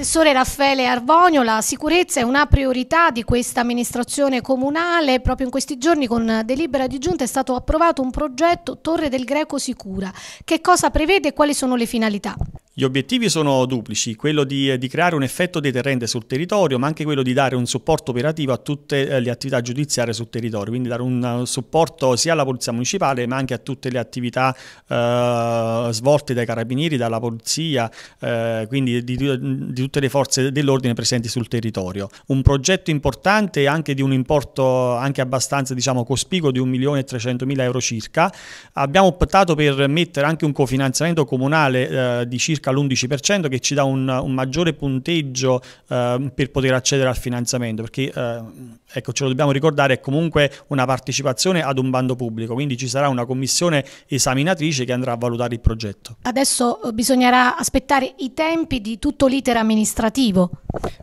Assessore Raffaele Arvonio, la sicurezza è una priorità di questa amministrazione comunale. Proprio in questi giorni con delibera di giunta è stato approvato un progetto Torre del Greco Sicura. Che cosa prevede e quali sono le finalità? Gli obiettivi sono duplici, quello di, eh, di, creare un effetto deterrente sul territorio, ma anche quello di dare un supporto operativo a tutte eh, le attività giudiziarie sul territorio, quindi dare un eh, supporto sia alla Polizia Municipale, ma anche a tutte le attività eh, svolte dai carabinieri, dalla Polizia, eh, quindi di, di, tutte le forze dell'ordine presenti sul territorio. Un progetto importante anche di un importo anche abbastanza diciamo, cospicuo di 1.300.000 euro circa. Abbiamo optato per mettere anche un cofinanziamento comunale eh, di circa circa l'11% che ci dà un, un maggiore punteggio eh, per poter accedere al finanziamento perché eh, ecco ce lo dobbiamo ricordare è comunque una partecipazione ad un bando pubblico quindi ci sarà una commissione esaminatrice che andrà a valutare il progetto. Adesso eh, bisognerà aspettare i tempi di tutto l'iter amministrativo.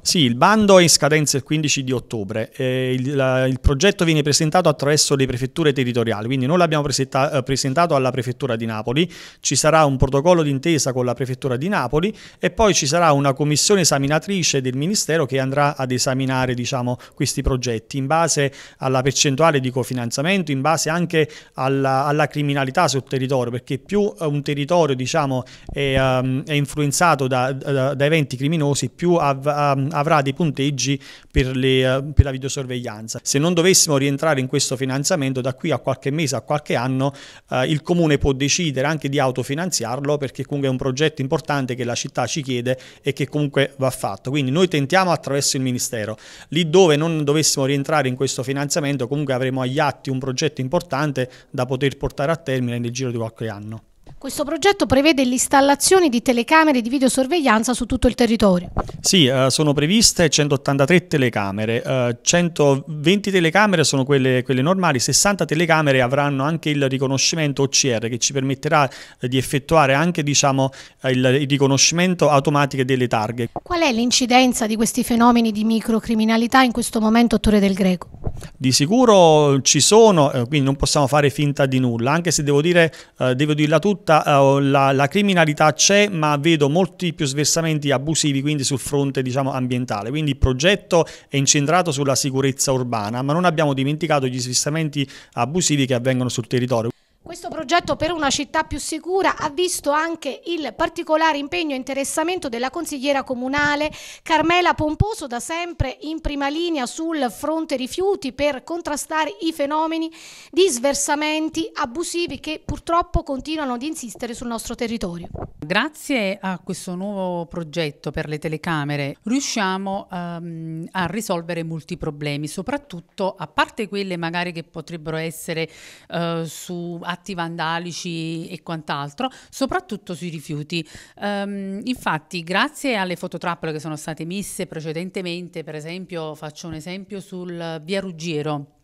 Sì, il bando è in scadenza il 15 di ottobre. Eh, il, la, il, progetto viene presentato attraverso le prefetture territoriali, quindi noi l'abbiamo presenta, eh, presentato alla prefettura di Napoli, ci sarà un protocollo d'intesa con la prefettura Procura di Napoli e poi ci sarà una commissione esaminatrice del Ministero che andrà ad esaminare diciamo, questi progetti in base alla percentuale di cofinanziamento, in base anche alla, alla criminalità sul territorio, perché più eh, un territorio diciamo, è, um, è, influenzato da, da, da, eventi criminosi, più av, um, avrà dei punteggi per, le, uh, per la videosorveglianza. Se non dovessimo rientrare in questo finanziamento, da qui a qualche mese, a qualche anno, uh, il Comune può decidere anche di autofinanziarlo perché comunque è un progetto importante importante che la città ci chiede e che comunque va fatto. Quindi noi tentiamo attraverso il Ministero. Lì dove non dovessimo rientrare in questo finanziamento comunque avremo agli atti un progetto importante da poter portare a termine nel giro di qualche anno. Questo progetto prevede l'installazione di telecamere di videosorveglianza su tutto il territorio. Sì, eh, sono previste 183 telecamere, 120 eh, telecamere sono quelle, quelle, normali, 60 telecamere avranno anche il riconoscimento OCR che ci permetterà eh, di effettuare anche diciamo, il, il, riconoscimento automatico delle targhe. Qual è l'incidenza di questi fenomeni di microcriminalità in questo momento a Torre del Greco? Di sicuro ci sono, eh, quindi non possiamo fare finta di nulla, anche se devo dire, eh, devo dirla tutta, eh, la, la, criminalità c'è, ma vedo molti più sversamenti abusivi, quindi sul fronte diciamo, ambientale. Quindi il progetto è incentrato sulla sicurezza urbana, ma non abbiamo dimenticato gli sversamenti abusivi che avvengono sul territorio. Questo progetto per una città più sicura ha visto anche il particolare impegno e interessamento della consigliera comunale Carmela Pomposo, da sempre in prima linea sul fronte rifiuti per contrastare i fenomeni di sversamenti abusivi che purtroppo continuano ad insistere sul nostro territorio. Grazie a questo nuovo progetto per le telecamere riusciamo um, a risolvere molti problemi, soprattutto a parte quelle magari che potrebbero essere uh, su atti vandalici e quant'altro, soprattutto sui rifiuti. Um, infatti grazie alle fototrappole che sono state messe precedentemente, per esempio faccio un esempio sul via Ruggiero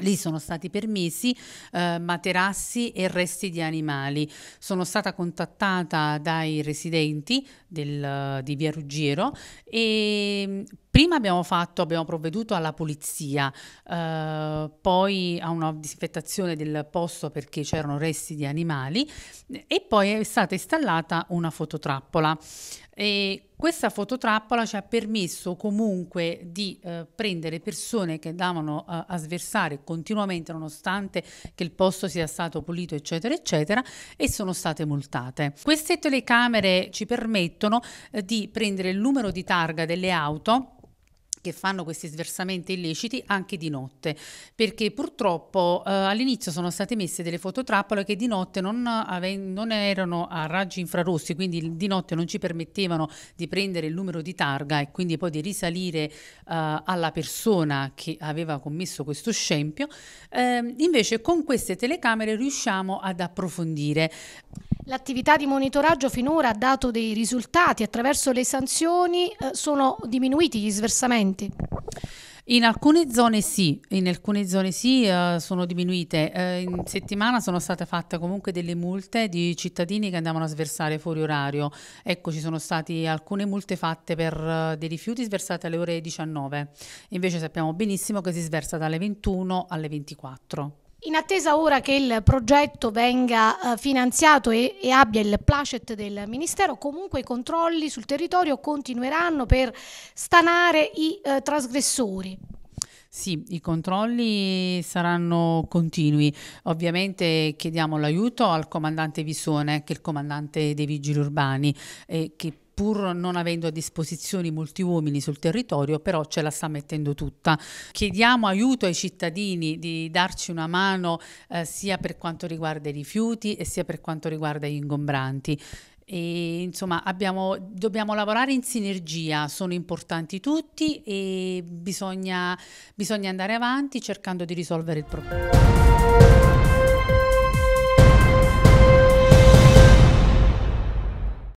Lì sono stati permessi eh, materassi e resti di animali. Sono stata contattata dai residenti del, di Via Ruggiero e Prima abbiamo, fatto, abbiamo provveduto alla pulizia, eh, poi a una disinfettazione del posto perché c'erano resti di animali e poi è stata installata una fototrappola. E questa fototrappola ci ha permesso comunque di eh, prendere persone che andavano eh, a sversare continuamente nonostante che il posto sia stato pulito eccetera eccetera e sono state multate. Queste telecamere ci permettono eh, di prendere il numero di targa delle auto che fanno questi sversamenti illeciti anche di notte, perché purtroppo eh, all'inizio sono state messe delle fototrappole che di notte non, ave- non, erano a raggi infrarossi, quindi di notte non ci permettevano di prendere il numero di targa e quindi poi di risalire eh, alla persona che aveva commesso questo scempio. Eh, invece con queste telecamere riusciamo ad approfondire. L'attività di monitoraggio finora ha dato dei risultati, attraverso le sanzioni eh, sono diminuiti gli sversamenti? In alcune zone sì, in alcune zone sì uh, sono diminuite. Uh, in settimana sono state fatte comunque delle multe di cittadini che andavano a sversare fuori orario. Ecco, ci sono state alcune multe fatte per uh, dei rifiuti sversati alle ore 19. Invece sappiamo benissimo che si sversa dalle 21 alle 24. In attesa ora che il progetto venga eh, finanziato e, abbia il placet del Ministero, comunque i controlli sul territorio continueranno per stanare i eh, trasgressori. Sì, i controlli saranno continui. Ovviamente chiediamo l'aiuto al comandante Visone, che è il comandante dei vigili urbani, eh, che pur non avendo a disposizione molti uomini sul territorio, però ce la sta mettendo tutta. Chiediamo aiuto ai cittadini di darci una mano eh, sia per quanto riguarda i rifiuti e sia per quanto riguarda gli ingombranti. E, insomma abbiamo, dobbiamo lavorare in sinergia, sono importanti tutti e bisogna, bisogna andare avanti cercando di risolvere il problema.